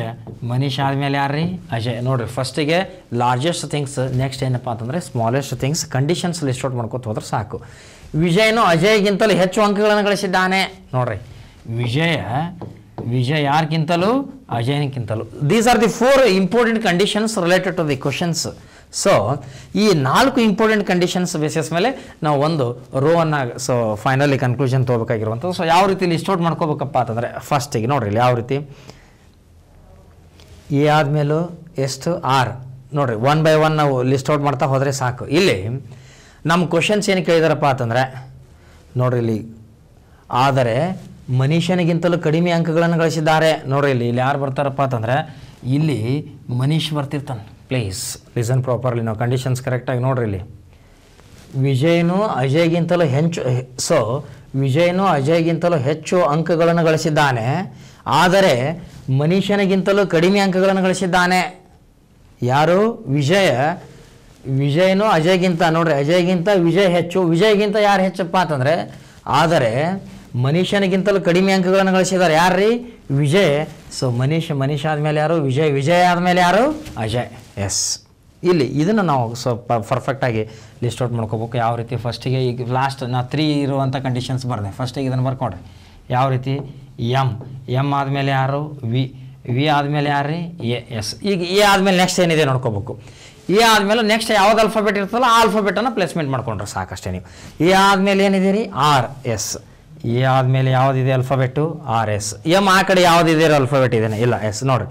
ಮನೀಷ್ ಆದಮೇಲೆ ಯಾರ್ರಿ ಅಜಯ್ ನೋಡ್ರಿ ಫಸ್ಟಿಗೆ ಲಾರ್ಜೆಸ್ಟ್ ಥಿಂಗ್ಸ್ ನೆಕ್ಸ್ಟ್ ಏನಪ್ಪ ಅಂತಂದರೆ smallest things conditions list out ಮಾಡ್ಕೊತ ಹೋದ್ರೆ ಸಾಕು ವಿಜಯನು ಅಜಯ್ಗಿಂತಲೂ ಹೆಚ್ಚು ಅಂಕಗಳನ್ನು ಗಳಿಸಿದ್ದಾನೆ ನೋಡ್ರಿ ವಿಜಯ ವಿಜಯ್ ಯಾರಿಗಿಂತಲೂ ಅಜಯ್ಗಿಂತಲೂ these are the four important conditions related to the questions so ಈ ನಾಲ್ಕು ಇಂಪಾರ್ಟೆಂಟ್ ಕಂಡೀಷನ್ಸ್ ಬೇಸಿಸ್ ಮೇಲೆ ನಾವು ಒಂದು ರೋ ಅನ್ನ ಸೊ ಫೈನಲಿ ಕನ್ಕ್ಲೂಷನ್ ತೊಗೋಬೇಕಾಗಿರುವಂಥದ್ದು ಸೊ ಯಾವ ರೀತಿ ಲಿಸ್ಟ್ ಔಟ್ ಮಾಡ್ಕೋಬೇಕಪ್ಪ ಅಂತಂದರೆ ಫಸ್ಟಿಗೆ ನೋಡ್ರಿ ಇಲ್ಲಿ ಯಾವ ರೀತಿ ಎ ಆದಮೇಲೂ ಎಷ್ಟು ಆರ್ ನೋಡ್ರಿ ಒನ್ ಬೈ ಒನ್ ನಾವು ಲಿಸ್ಟ್ ಔಟ್ ಮಾಡ್ತಾ ಹೋದರೆ ಸಾಕು ಇಲ್ಲಿ ನಮ್ಮ ಕ್ವಶನ್ಸ್ ಏನು ಕೇಳಿದಾರಪ್ಪ ಅಂತಂದರೆ ನೋಡ್ರಿ ಇಲ್ಲಿ ಆದರೆ ಮನುಷ್ಯನಿಗಿಂತಲೂ ಕಡಿಮೆ ಅಂಕಗಳನ್ನು ಗಳಿಸಿದ್ದಾರೆ ನೋಡ್ರಿ ಇಲ್ಲಿ ಇಲ್ಲಿ ಯಾರು ಬರ್ತಾರಪ್ಪ ಅಂತಂದರೆ ಇಲ್ಲಿ ಮನೀಶ್ ಬರ್ತಿರ್ತಾನೆ ಪ್ಲೀಸ್ ರೀಸನ್ ಪ್ರಾಪರ್ಲಿ ನಾವು ಕಂಡೀಷನ್ಸ್ ಕರೆಕ್ಟಾಗಿ ನೋಡ್ರಿ ಇಲ್ಲಿ ವಿಜಯ್ನು ಅಜಯ್ಗಿಂತಲೂ ಹೆಚ್ಚು ಸೊ ವಿಜಯ್ನು ಅಜಯ್ಗಿಂತಲೂ ಹೆಚ್ಚು ಅಂಕಗಳನ್ನು ಗಳಿಸಿದ್ದಾನೆ ಆದರೆ ಮನುಷ್ಯನಿಗಿಂತಲೂ ಕಡಿಮೆ ಅಂಕಗಳನ್ನು ಗಳಿಸಿದ್ದಾನೆ ಯಾರು ವಿಜಯ ವಿಜಯ್ನು ಅಜಯ್ಗಿಂತ ನೋಡ್ರಿ ಅಜಯ್ಗಿಂತ ವಿಜಯ್ ಹೆಚ್ಚು ವಿಜಯ್ಗಿಂತ ಯಾರು ಹೆಚ್ಚಪ್ಪ ಅಂತಂದರೆ ಆದರೆ ಮನುಷ್ಯನಿಗಿಂತಲೂ ಕಡಿಮೆ ಅಂಕಗಳನ್ನು ಗಳಿಸಿದ್ದಾರೆ ಯಾರ್ರಿ ವಿಜಯ್ ಸೊ ಮನೀಶ್ ಮನೀಶ್ ಆದಮೇಲೆ ಯಾರು ವಿಜಯ್ ವಿಜಯ್ ಆದಮೇಲೆ ಯಾರು ಅಜಯ್ ಎಸ್ ಇಲ್ಲಿ ಇದನ್ನು ನಾವು ಸ್ವಲ್ಪ ಪರ್ಫೆಕ್ಟಾಗಿ ಲಿಸ್ಟ್ ಔಟ್ ಮಾಡ್ಕೋಬೇಕು ಯಾವ ರೀತಿ ಫಸ್ಟಿಗೆ ಈಗ ಲಾಸ್ಟ್ ನಾ ತ್ರೀ ಇರುವಂಥ ಕಂಡೀಷನ್ಸ್ ಬರ್ದೆ ಫಸ್ಟಿಗೆ ಇದನ್ನು ಬರ್ಕೊಂಡ್ರೆ ಯಾವ ರೀತಿ ಎಮ್ ಎಮ್ ಆದಮೇಲೆ ಯಾರು ವಿ ವಿ ಆದಮೇಲೆ ಯಾರು ರೀ ಎ ಎಸ್ ಈಗ ಎ ಆದಮೇಲೆ ನೆಕ್ಸ್ಟ್ ಏನಿದೆ ನೋಡ್ಕೋಬೇಕು ಎ ಆದಮೇಲೆ ನೆಕ್ಸ್ಟ್ ಯಾವ್ದು ಅಲ್ಫಾಬೆಟ್ ಇರ್ತಲ್ಲ ಆ ಅಲ್ಫಾಬೆಟನ್ನು ಪ್ಲೇಸ್ಮೆಂಟ್ ಮಾಡ್ಕೊಂಡ್ರೆ ಸಾಕಷ್ಟೇ ನೀವು ಎ ಆದಮೇಲೆ ಏನಿದೆ ರೀ ಆರ್ ಎಸ್ ಎ ಆದಮೇಲೆ ಯಾವುದಿದೆ ಅಲ್ಫಾಬೆಟ್ಟು ಆರ್ ಎಸ್ ಎಮ್ ಆ ಕಡೆ ಯಾವುದಿದೆ ಅಲ್ಫಾಬೆಟ್ ಇದೇನೆ ಇಲ್ಲ ಎಸ್ ನೋಡಿರಿ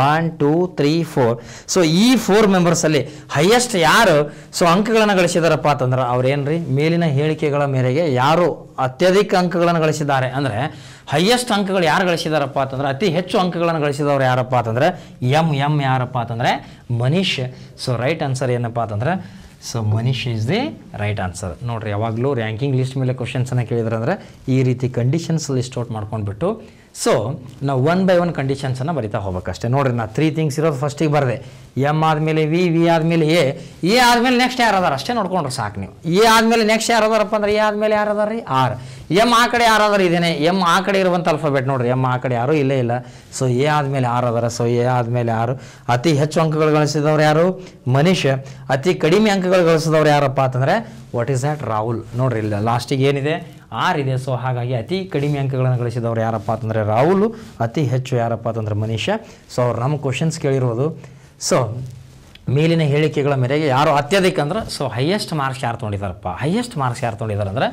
one two three four so ಈ ಫೋರ್ ಮೆಂಬರ್ಸಲ್ಲಿ ಹೈಯೆಸ್ಟ್ ಯಾರು ಸೊ ಅಂಕಗಳನ್ನು ಗಳಿಸಿದಾರಪ್ಪ ಅಂತಂದ್ರೆ ಅವ್ರೇನು ರೀ ಮೇಲಿನ ಹೇಳಿಕೆಗಳ ಮೇರೆಗೆ ಯಾರು ಅತ್ಯಧಿಕ ಅಂಕಗಳನ್ನು ಗಳಿಸಿದ್ದಾರೆ ಅಂದರೆ ಹೈಯೆಸ್ಟ್ ಅಂಕಗಳು ಯಾರು ಗಳಿಸಿದಾರಪ್ಪ ಅಂತಂದ್ರೆ ಅತಿ ಹೆಚ್ಚು ಅಂಕಗಳನ್ನು ಗಳಿಸಿದವರು ಯಾರಪ್ಪ ಅಂತಂದರೆ ಎಂ ಎಮ್ ಯಾರಪ್ಪ ಅಂತಂದರೆ ಮನೀಷ್ ಸೊ ರೈಟ್ ಆನ್ಸರ್ ಏನಪ್ಪ ಅಂತಂದ್ರೆ so Manish is the right answer ನೋಡಿರಿ ಯಾವಾಗಲೂ ರ್ಯಾಂಕಿಂಗ್ ಲಿಸ್ಟ್ ಮೇಲೆ ಕ್ವಶನ್ಸನ್ನು ಕೇಳಿದ್ರಂದ್ರೆ ಈ ರೀತಿ ಕಂಡೀಷನ್ಸ್ ಲಿಸ್ಟ್ ಔಟ್ ಮಾಡ್ಕೊಂಡ್ಬಿಟ್ಟು ಸೊ ನಾವು ಒನ್ ಬೈ ಒನ್ ಕಂಡೀಷನ್ಸನ್ನು ಬರಿತಾ ಹೋಗ್ಬೇಕಷ್ಟೇ ನೋಡಿರಿ ನಾ ತ್ರೀ ಥಿಂಗ್ಸ್ ಇರೋದು ಫಸ್ಟಿಗೆ ಬರದೆ ಎಮ್ ಆದಮೇಲೆ ವಿ ವಿ ಆದಮೇಲೆ ಎ ಎ ಆದಮೇಲೆ ನೆಕ್ಸ್ಟ್ ಯಾರು ಅದಾರ ಅಷ್ಟೇ ನೋಡ್ಕೊಂಡ್ರೆ ಸಾಕು ನೀವು ಎ ಆದಮೇಲೆ ನೆಕ್ಸ್ಟ್ ಯಾರು ಅದಾರಪ್ಪ ಅಂದ್ರೆ ಎ ಆದಮೇಲೆ ಯಾರು ಅದಾರ ರೀ ಆರ್ ಎಮ್ ಆ ಕಡೆ ಯಾರು ಅದಾರ ಇದೇನೆ ಎಮ್ ಆ ಕಡೆ ಇರುವಂಥ ಅಲ್ಫಾಬೆಟ್ ನೋಡಿರಿ ಎಮ್ ಆ ಕಡೆ ಯಾರು ಇಲ್ಲೇ ಇಲ್ಲ ಸೊ ಎ ಆದಮೇಲೆ ಆರು ಅದಾರ ಸೊ ಎ ಆದಮೇಲೆ ಯಾರು ಅತಿ ಹೆಚ್ಚು ಅಂಕಗಳು ಗಳಿಸಿದವ್ರು ಯಾರು ಮನೀಷ್ ಅತಿ ಕಡಿಮೆ ಅಂಕಗಳು ಗಳಿಸಿದವ್ರು ಯಾರಪ್ಪ ಅಂತಂದರೆ ವಾಟ್ ಈಸ್ ದ್ಯಾಟ್ ರಾಹುಲ್ ನೋಡ್ರಿ ಇಲ್ಲ ಲಾಸ್ಟಿಗೆ ಏನಿದೆ ಆರಿದೆ ಸೊ ಹಾಗಾಗಿ ಅತಿ ಕಡಿಮೆ ಅಂಕಗಳನ್ನು ಗಳಿಸಿದವರು ಯಾರಪ್ಪ ಅಂತಂದರೆ ರಾಹುಲ್ ಅತಿ ಹೆಚ್ಚು ಯಾರಪ್ಪ ಅಂತಂದರೆ ಮನೀಷಾ ಸೊ ಅವ್ರು ನಮ್ಮ ಕ್ವಶನ್ಸ್ ಕೇಳಿರೋದು ಸೊ ಮೇಲಿನ ಹೇಳಿಕೆಗಳ ಮೇರೆಗೆ ಯಾರು ಅತ್ಯಧಿಕ ಅಂದ್ರೆ ಸೊ ಹೈಯೆಸ್ಟ್ ಮಾರ್ಕ್ಸ್ ಯಾರು ತೊಗೊಂಡಿದ್ದಾರಪ್ಪ ಹೈಯೆಸ್ಟ್ ಮಾರ್ಕ್ಸ್ ಯಾರು ತೊಗೊಂಡಿದ್ದಾರೆ ಅಂದರೆ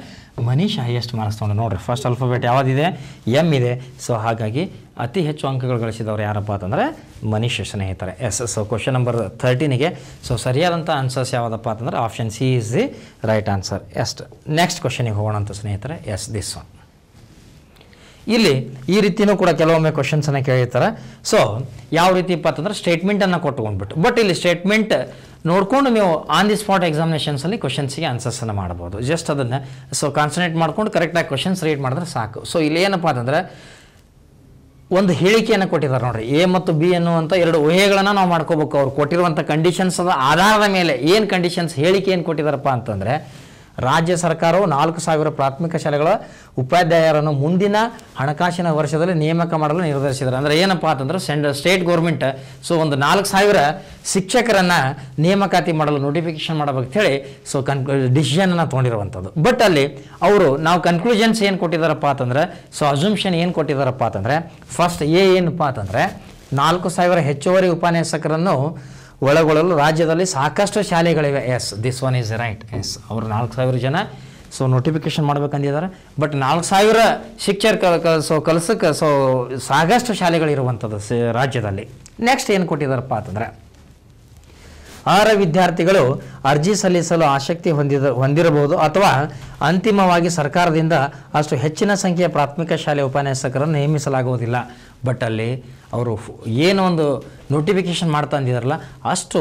ಮನೀಶ್ ಹೈಯೆಸ್ಟ್ ಮಾರ್ಕ್ಸ್ ತೊಗೊಂಡು ನೋಡಿರಿ ಫಸ್ಟ್ ಅಲ್ಫಾಬೆಟ್ ಯಾವುದಿದೆ ಎಮ್ ಇದೆ ಸೊ ಹಾಗಾಗಿ ಅತಿ ಹೆಚ್ಚು ಅಂಕಗಳು ಗಳಿಸಿದವರು ಯಾರಪ್ಪ ಅಂತಂದರೆ ಮನೀಶ್ ಸ್ನೇಹಿತರೆ ಎಸ್ ಸೊ ಕ್ವಶನ್ ನಂಬರ್ ಥರ್ಟೀನಿಗೆ ಸೊ ಸರಿಯಾದಂಥ ಆನ್ಸರ್ಸ್ ಯಾವುದಪ್ಪ ಅಂತಂದರೆ option C is the right answer ಎಸ್ಟ್ ನೆಕ್ಸ್ಟ್ ಕ್ವಶನಿಗೆ ಹೋಗೋಣ ಅಂತ ಸ್ನೇಹಿತರೆ ಎಸ್ ದಿಸ್ ಒನ್ ಇಲ್ಲಿ ಈ ರೀತಿಯೂ ಕೂಡ ಕೆಲವೊಮ್ಮೆ ಕ್ವಶನ್ಸನ್ನು ಕೇಳಿರ್ತಾರೆ ಸೊ ಯಾವ ರೀತಿ ಇಪ್ಪತ್ತಂದ್ರೆ ಸ್ಟೇಟ್ಮೆಂಟನ್ನು ಕೊಟ್ಟುಕೊಂಡ್ಬಿಟ್ಟು ಬಟ್ ಇಲ್ಲಿ ಸ್ಟೇಟ್ಮೆಂಟ್ ನೋಡಿಕೊಂಡು ನೀವು ಆನ್ ದಿ ಸ್ಪಾಟ್ ಎಕ್ಸಾಮಿನೇಷನ್ಸಲ್ಲಿ ಕ್ವಶನ್ಸಿಗೆ ಆನ್ಸರ್ಸನ್ನು ಮಾಡ್ಬೋದು ಜಸ್ಟ್ ಅದನ್ನು ಸೊ ಕಾನ್ಸನ್ಟ್ರೇಟ್ ಮಾಡ್ಕೊಂಡು ಕರೆಕ್ಟಾಗಿ ಕ್ವಶನ್ಸ್ ರೀಡ್ ಮಾಡಿದ್ರೆ ಸಾಕು ಸೊ ಇಲ್ಲಿ ಏನಪ್ಪಾ ಅಂತಂದರೆ ಒಂದು ಹೇಳಿಕೆಯನ್ನು ಕೊಟ್ಟಿದ್ದಾರೆ ನೋಡ್ರಿ ಎ ಮತ್ತು ಬಿ ಅನ್ನುವಂಥ ಎರಡು ಊಹೆಗಳನ್ನು ನಾವು ಮಾಡ್ಕೋಬೇಕು ಅವ್ರು ಕೊಟ್ಟಿರುವಂಥ ಕಂಡೀಷನ್ಸ್ ಆಧಾರದ ಮೇಲೆ ಏನು ಕಂಡೀಷನ್ಸ್ ಹೇಳಿಕೆ ಏನು ಕೊಟ್ಟಿದಾರಪ್ಪ ಅಂತಂದರೆ ರಾಜ್ಯ ಸರ್ಕಾರವು ನಾಲ್ಕು ಸಾವಿರ ಪ್ರಾಥಮಿಕ ಶಾಲೆಗಳ ಉಪಾಧ್ಯಾಯರನ್ನು ಮುಂದಿನ ಹಣಕಾಸಿನ ವರ್ಷದಲ್ಲಿ ನೇಮಕ ಮಾಡಲು ನಿರ್ಧರಿಸಿದ್ದಾರೆ ಅಂದರೆ ಏನಪ್ಪ ಅಂತಂದ್ರೆ ಸೆಂಟ್ರ ಸ್ಟೇಟ್ ಗೌರ್ಮೆಂಟ್ ಸೊ ಒಂದು ನಾಲ್ಕು ಸಾವಿರ ಶಿಕ್ಷಕರನ್ನು ನೇಮಕಾತಿ ಮಾಡಲು ನೋಟಿಫಿಕೇಶನ್ ಮಾಡಬೇಕಂತೇಳಿ ಸೊ ಕನ್ ಡಿಸಿಷನನ್ನು ತೊಗೊಂಡಿರುವಂಥದ್ದು ಬಟ್ ಅಲ್ಲಿ ಅವರು ನಾವು ಕನ್ಕ್ಲೂಷನ್ಸ್ ಏನು ಕೊಟ್ಟಿದ್ದಾರಪ್ಪ ಅಂತಂದರೆ ಸೊ ಅಜುಮ್ಷನ್ ಏನು ಕೊಟ್ಟಿದ್ದಾರಪ್ಪ ಅಂತಂದರೆ ಫಸ್ಟ್ ಏ ಏನಪ್ಪ ಅಂತಂದರೆ ನಾಲ್ಕು ಸಾವಿರ ಹೆಚ್ಚುವರಿ ಉಪನ್ಯಾಸಕರನ್ನು ಒಳಗೊಳ್ಳಲು ರಾಜ್ಯದಲ್ಲಿ ಸಾಕಷ್ಟು ಶಾಲೆಗಳಿವೆ yes this one is right yes ಅವರು ನಾಲ್ಕು ಸಾವಿರ ಜನ ಸೊ ನೋಟಿಫಿಕೇಶನ್ ಮಾಡ್ಬೇಕಂದಿದ್ದಾರೆ ಬಟ್ ನಾಲ್ಕು ಸಾವಿರ ಶಿಕ್ಷಕ ಸೊ ಕೆಲಸಕ್ಕೆ ಸೊ ಸಾಕಷ್ಟು ಶಾಲೆಗಳಿರುವಂಥದ್ದು ರಾಜ್ಯದಲ್ಲಿ ನೆಕ್ಸ್ಟ್ ಏನು ಕೊಟ್ಟಿದ್ದಾರಪ್ಪ ಅಂತಂದ್ರೆ ಆರ ವಿದ್ಯಾರ್ಥಿಗಳು ಅರ್ಜಿ ಸಲ್ಲಿಸಲು ಆಸಕ್ತಿ ಹೊಂದಿದ ಹೊಂದಿರಬಹುದು ಅಥವಾ ಅಂತಿಮವಾಗಿ ಸರ್ಕಾರದಿಂದ ಅಷ್ಟು ಹೆಚ್ಚಿನ ಸಂಖ್ಯೆಯ ಪ್ರಾಥಮಿಕ ಶಾಲೆ ಉಪನ್ಯಾಸಕರನ್ನು ನೇಮಿಸಲಾಗುವುದಿಲ್ಲ ಬಟ್ ಅಲ್ಲಿ ಅವರು ಏನು ಒಂದು ನೋಟಿಫಿಕೇಷನ್ ಮಾಡ್ತಾ ಅಂದಿದಾರಲ್ಲ ಅಷ್ಟು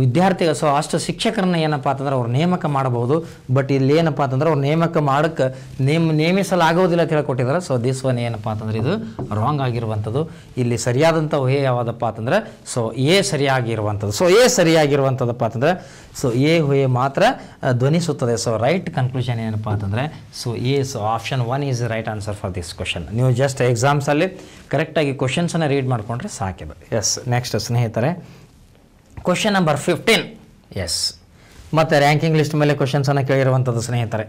ವಿದ್ಯಾರ್ಥಿಗಳು ಸೊ ಅಷ್ಟು ಶಿಕ್ಷಕರನ್ನ ಏನಪ್ಪ ಅಂತಂದ್ರೆ ಅವ್ರು ನೇಮಕ ಮಾಡಬಹುದು ಬಟ್ ಇಲ್ಲಿ ಏನಪ್ಪ ಅಂತಂದ್ರೆ ಅವ್ರು ನೇಮಕ ಮಾಡಕ್ಕೆ ನೇಮ್ ನೇಮಿಸಲಾಗುವುದಿಲ್ಲ ಅಂತ ಹೇಳ್ಕೊಟ್ಟಿದ್ದಾರೆ ಸೊ ದಿಸ್ ಒನ್ ಏನಪ್ಪ ಅಂತಂದ್ರೆ ಇದು ರಾಂಗ್ ಆಗಿರುವಂಥದ್ದು ಇಲ್ಲಿ ಸರಿಯಾದಂಥ ಊಹೆ ಯಾವುದಪ್ಪ ಅಂತಂದ್ರೆ ಸೊ ಎ ಸರಿಯಾಗಿರುವಂಥದ್ದು ಸೊ ಎ ಸರಿಯಾಗಿರುವಂಥದ್ದಪ್ಪ ಅಂತಂದ್ರೆ ಸೊ ಎ ಹುಹೆ ಮಾತ್ರ ಧ್ವನಿಸುತ್ತದೆ ಸೊ ರೈಟ್ ಕನ್ಕ್ಲೂಷನ್ ಏನಪ್ಪ ಅಂತಂದ್ರೆ so A so option one is right answer for this question ನೀವು ಜಸ್ಟ್ ಎಕ್ಸಾಮ್ಸಲ್ಲಿ ಕರೆಕ್ಟಾಗಿ ಕ್ವಶನ್ಸನ್ನು ರೀಡ್ ಮಾಡಿಕೊಂಡ್ರೆ ಸಾಕಿದೆ ಎಸ್ ನೆಕ್ಸ್ಟ್ ಸ್ನೇಹಿತರೆ ಕ್ವಶನ್ ನಂಬರ್ ಫಿಫ್ಟೀನ್ ಎಸ್ ಮತ್ತು ರ್ಯಾಂಕಿಂಗ್ ಲಿಸ್ಟ್ ಮೇಲೆ ಕ್ವಶನ್ಸನ್ನು ಕೇಳಿರುವಂಥದ್ದು ಸ್ನೇಹಿತರೆ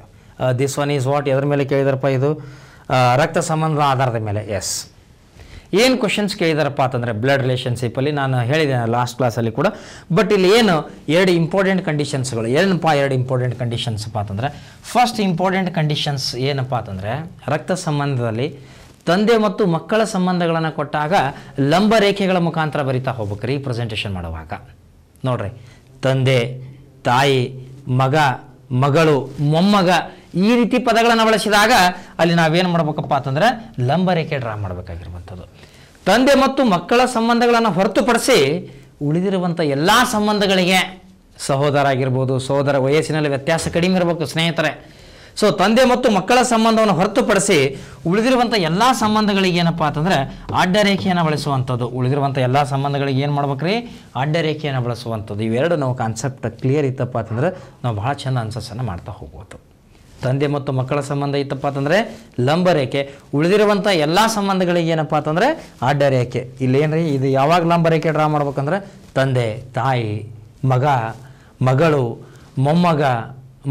ದಿಸ್ ಒನ್ ಈಸ್ ವಾಟ್ ಎದ್ರ ಮೇಲೆ ಕೇಳಿದಾರಪ್ಪ ಇದು ರಕ್ತ ಸಂಬಂಧದ ಆಧಾರದ ಮೇಲೆ ಎಸ್ ಏನು ಕ್ವಶನ್ಸ್ ಕೇಳಿದಾರಪ್ಪ ಅಂತಂದರೆ ಬ್ಲಡ್ ರಿಲೇಷನ್ಶಿಪ್ಪಲ್ಲಿ ನಾನು ಹೇಳಿದ್ದೇನೆ ಲಾಸ್ಟ್ ಕ್ಲಾಸಲ್ಲಿ ಕೂಡ ಬಟ್ ಇಲ್ಲಿ ಏನು ಎರಡು ಇಂಪಾರ್ಟೆಂಟ್ ಕಂಡೀಷನ್ಸ್ಗಳು ಏನಪ್ಪ ಎರಡು ಇಂಪಾರ್ಟೆಂಟ್ ಕಂಡೀಷನ್ಸಪ್ಪ ಅಂತಂದರೆ ಫಸ್ಟ್ ಇಂಪಾರ್ಟೆಂಟ್ ಕಂಡೀಷನ್ಸ್ ಏನಪ್ಪ ಅಂತಂದರೆ ರಕ್ತ ಸಂಬಂಧದಲ್ಲಿ ತಂದೆ ಮತ್ತು ಮಕ್ಕಳ ಸಂಬಂಧಗಳನ್ನು ಕೊಟ್ಟಾಗ ಲಂಬ ರೇಖೆಗಳ ಮುಖಾಂತರ ಬರಿತಾ ಹೋಗ್ಬೇಕ್ರಿ ಪ್ರೆಸೆಂಟೇಷನ್ ಮಾಡುವಾಗ ನೋಡ್ರಿ ತಂದೆ ತಾಯಿ ಮಗ ಮಗಳು ಮೊಮ್ಮಗ ಈ ರೀತಿ ಪದಗಳನ್ನು ಬಳಸಿದಾಗ ಅಲ್ಲಿ ನಾವೇನು ಮಾಡ್ಬೇಕಪ್ಪ ಅಂತಂದರೆ ಲಂಬ ರೇಖೆ ಡ್ರಾ ಮಾಡಬೇಕಾಗಿರುವಂಥದ್ದು ತಂದೆ ಮತ್ತು ಮಕ್ಕಳ ಸಂಬಂಧಗಳನ್ನು ಹೊರತುಪಡಿಸಿ ಉಳಿದಿರುವಂಥ ಎಲ್ಲ ಸಂಬಂಧಗಳಿಗೆ ಸಹೋದರ ಆಗಿರ್ಬೋದು ಸಹೋದರ ವಯಸ್ಸಿನಲ್ಲಿ ವ್ಯತ್ಯಾಸ ಕಡಿಮೆ ಇರಬೇಕು ಸ್ನೇಹಿತರೆ ಸೊ ತಂದೆ ಮತ್ತು ಮಕ್ಕಳ ಸಂಬಂಧವನ್ನು ಹೊರತುಪಡಿಸಿ ಉಳಿದಿರುವಂಥ ಎಲ್ಲ ಸಂಬಂಧಗಳಿಗೆ ಏನಪ್ಪ ಅಂತಂದರೆ ಅಡ್ಡರೇಖೆಯನ್ನು ಬಳಸುವಂಥದ್ದು ಉಳಿದಿರುವಂಥ ಎಲ್ಲ ಸಂಬಂಧಗಳಿಗೆ ಏನು ಮಾಡ್ಬೇಕ್ರಿ ಅಡ್ಡರೇಖೆಯನ್ನು ಬಳಸುವಂಥದ್ದು ಇವೆರಡು ನಾವು ಕಾನ್ಸೆಪ್ಟ್ ಕ್ಲಿಯರ್ ಇತ್ತಪ್ಪ ಅಂತಂದರೆ ನಾವು ಭಾಳ ಚಂದ ಅನ್ಸಸ್ಸನ್ನು ಮಾಡ್ತಾ ಹೋಗ್ಬೋದು ತಂದೆ ಮತ್ತು ಮಕ್ಕಳ ಸಂಬಂಧ ಇತ್ತಪ್ಪ ಅಂತಂದರೆ ಲಂಬ ರೇಖೆ ಉಳಿದಿರುವಂಥ ಎಲ್ಲ ಸಂಬಂಧಗಳಿಗೆ ಏನಪ್ಪ ಅಂತಂದ್ರೆ ಅಡ್ಡ ರೇಖೆ ಇಲ್ಲೇನ್ರಿ ಇದು ಯಾವಾಗ ಲಂಬ ರೇಖೆ ಡ್ರಾ ಮಾಡ್ಬೇಕಂದ್ರೆ ತಂದೆ ತಾಯಿ ಮಗ ಮಗಳು ಮೊಮ್ಮಗ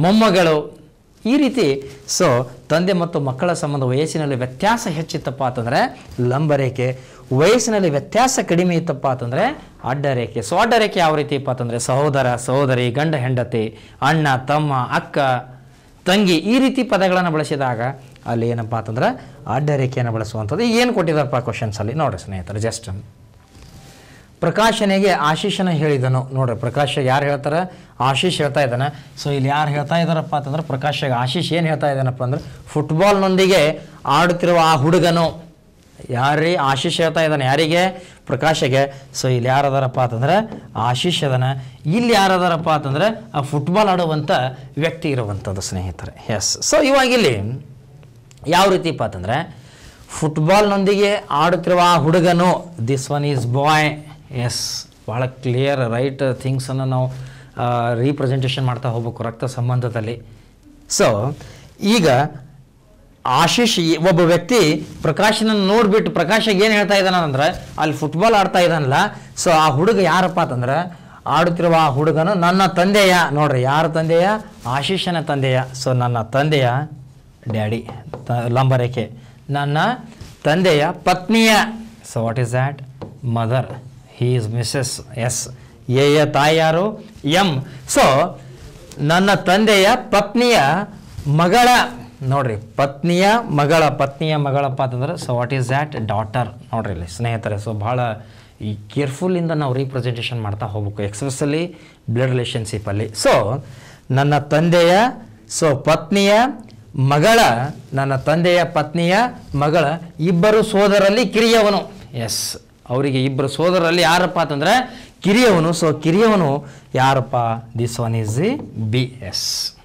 ಮೊಮ್ಮಗಳು ಈ ರೀತಿ ಸೊ ತಂದೆ ಮತ್ತು ಮಕ್ಕಳ ಸಂಬಂಧ ವಯಸ್ಸಿನಲ್ಲಿ ವ್ಯತ್ಯಾಸ ಹೆಚ್ಚಿತ್ತಪ್ಪ ಅಂತಂದರೆ ಲಂಬರೇಖೆ ವಯಸ್ಸಿನಲ್ಲಿ ವ್ಯತ್ಯಾಸ ಕಡಿಮೆ ಇತ್ತಪ್ಪ ಅಂತಂದರೆ ಅಡ್ಡರೇಖೆ ಸೊ ಅಡ್ಡರೇಖೆ ಯಾವ ರೀತಿ ಇಪ್ಪ ಅಂತಂದರೆ ಸಹೋದರ ಸಹೋದರಿ ಗಂಡ ಹೆಂಡತಿ ಅಣ್ಣ ತಮ್ಮ ಅಕ್ಕ ತಂಗಿ ಈ ರೀತಿ ಪದಗಳನ್ನು ಬಳಸಿದಾಗ ಅಲ್ಲಿ ಏನಪ್ಪ ಅಂತಂದ್ರೆ ಅಡ್ಡರೇಖೆಯನ್ನು ಬಳಸುವಂಥದ್ದು ಏನು ಕೊಟ್ಟಿದ್ದಾರಪ್ಪ ಕ್ವಶನ್ಸಲ್ಲಿ ನೋಡಿರಿ ಸ್ನೇಹಿತರೆ ಜಸ್ಟ್ ಪ್ರಕಾಶನಿಗೆ ಆಶೀಷನ ಹೇಳಿದನು ನೋಡ್ರಿ ಪ್ರಕಾಶ ಯಾರು ಹೇಳ್ತಾರೆ ಆಶೀಷ್ ಹೇಳ್ತಾ ಇದ್ದಾನೆ ಸೊ ಇಲ್ಲಿ ಯಾರು ಹೇಳ್ತಾ ಇದ್ದಾರಪ್ಪ ಅಂತಂದ್ರೆ ಪ್ರಕಾಶಗೆ ಆಶೀಷ್ ಏನು ಹೇಳ್ತಾ ಇದ್ದಾನಪ್ಪ ಅಂದ್ರೆ ಫುಟ್ಬಾಲ್ನೊಂದಿಗೆ ಆಡುತ್ತಿರುವ ಆ ಹುಡುಗನು ಯಾರೀ ಆಶೀಷ್ ಹೇಳ್ತಾ ಇದ್ದಾನೆ ಯಾರಿಗೆ ಪ್ರಕಾಶಗೆ ಸೊ ಇಲ್ಲಿ ಯಾರು ಅದಾರಪ್ಪ ಅಂತಂದ್ರೆ ಆಶೀಷ್ ಅದನ ಇಲ್ಲಿ ಯಾರು ಅದಾರಪ್ಪ ಅಂತಂದ್ರೆ ಆ ಫುಟ್ಬಾಲ್ ಆಡುವಂಥ ವ್ಯಕ್ತಿ ಇರುವಂಥದ್ದು ಸ್ನೇಹಿತರೆ ಎಸ್ ಸೊ ಇವಾಗ ಇಲ್ಲಿ ಯಾವ ರೀತಿಪ್ಪ ಅಂತಂದರೆ ಫುಟ್ಬಾಲ್ನೊಂದಿಗೆ ಆಡುತ್ತಿರುವ ಆ ಹುಡುಗನು this one is boy yes ಭಾಳ ಕ್ಲಿಯರ್ ರೈಟ್ ಥಿಂಗ್ಸನ್ನು ನಾವು ರೀಪ್ರೆಸೆಂಟೇಷನ್ ಮಾಡ್ತಾ ಹೋಗ್ಬೇಕು ರಕ್ತ ಸಂಬಂಧದಲ್ಲಿ ಸೊ ಈಗ ಆಶೀಶ್ ಒಬ್ಬ ವ್ಯಕ್ತಿ ಪ್ರಕಾಶನ ನೋಡಿಬಿಟ್ಟು ಪ್ರಕಾಶಿಗೆ ಏನು ಹೇಳ್ತಾ ಇದ್ದಾನಂದ್ರೆ ಅಲ್ಲಿ ಫುಟ್ಬಾಲ್ ಆಡ್ತಾ ಇದ್ದಾನಲ್ಲ ಸೊ ಆ ಹುಡುಗ ಯಾರಪ್ಪ ಅಂತಂದ್ರೆ ಆಡುತ್ತಿರುವ ಆ ಹುಡುಗನು ನನ್ನ ತಂದೆಯ ನೋಡ್ರಿ ಯಾರ ತಂದೆಯ ಆಶೀಶನ ತಂದೆಯ ಸೊ ನನ್ನ ತಂದೆಯ ಡ್ಯಾಡಿ ತ ಲಂಬರೇಖೆ ನನ್ನ ತಂದೆಯ ಪತ್ನಿಯ so what is that mother he is missus yes A ತಾಯಾರು ಎಂ ಸೊ ನನ್ನ ತಂದೆಯ ಪತ್ನಿಯ ಮಗಳ ನೋಡ್ರಿ ಪತ್ನಿಯ ಮಗಳ ಪತ್ನಿಯ ಮಗಳಪ್ಪ ಅಂತಂದ್ರೆ so what is that daughter ನೋಡ್ರಿ ಇಲ್ಲಿ ಸ್ನೇಹಿತರೆ ಸೊ ಭಾಳ ಈ ಕೇರ್ಫುಲ್ಲಿಂದ ನಾವು ರೀಪ್ರೆಸೆಂಟೇಷನ್ ಮಾಡ್ತಾ ಹೋಗ್ಬೇಕು ಎಕ್ಸ್ಪ್ರೆಸ್ಸಲ್ಲಿ ಬ್ಲಡ್ ರಿಲೇಷನ್ಶಿಪ್ಪಲ್ಲಿ ಸೊ ನನ್ನ ತಂದೆಯ ಸೊ ಪತ್ನಿಯ ಮಗಳ ನನ್ನ ತಂದೆಯ ಪತ್ನಿಯ ಮಗಳ ಇಬ್ಬರು ಸೋದರಲ್ಲಿ ಕಿರಿಯವನು ಎಸ್ ಅವರಿಗೆ ಇಬ್ಬರು ಸೋದರರಲ್ಲಿ ಯಾರಪ್ಪ ಅಂತಂದರೆ ಕಿರಿಯವನು ಸೊ ಕಿರಿಯವನು ಯಾರಪ್ಪ this one is the B S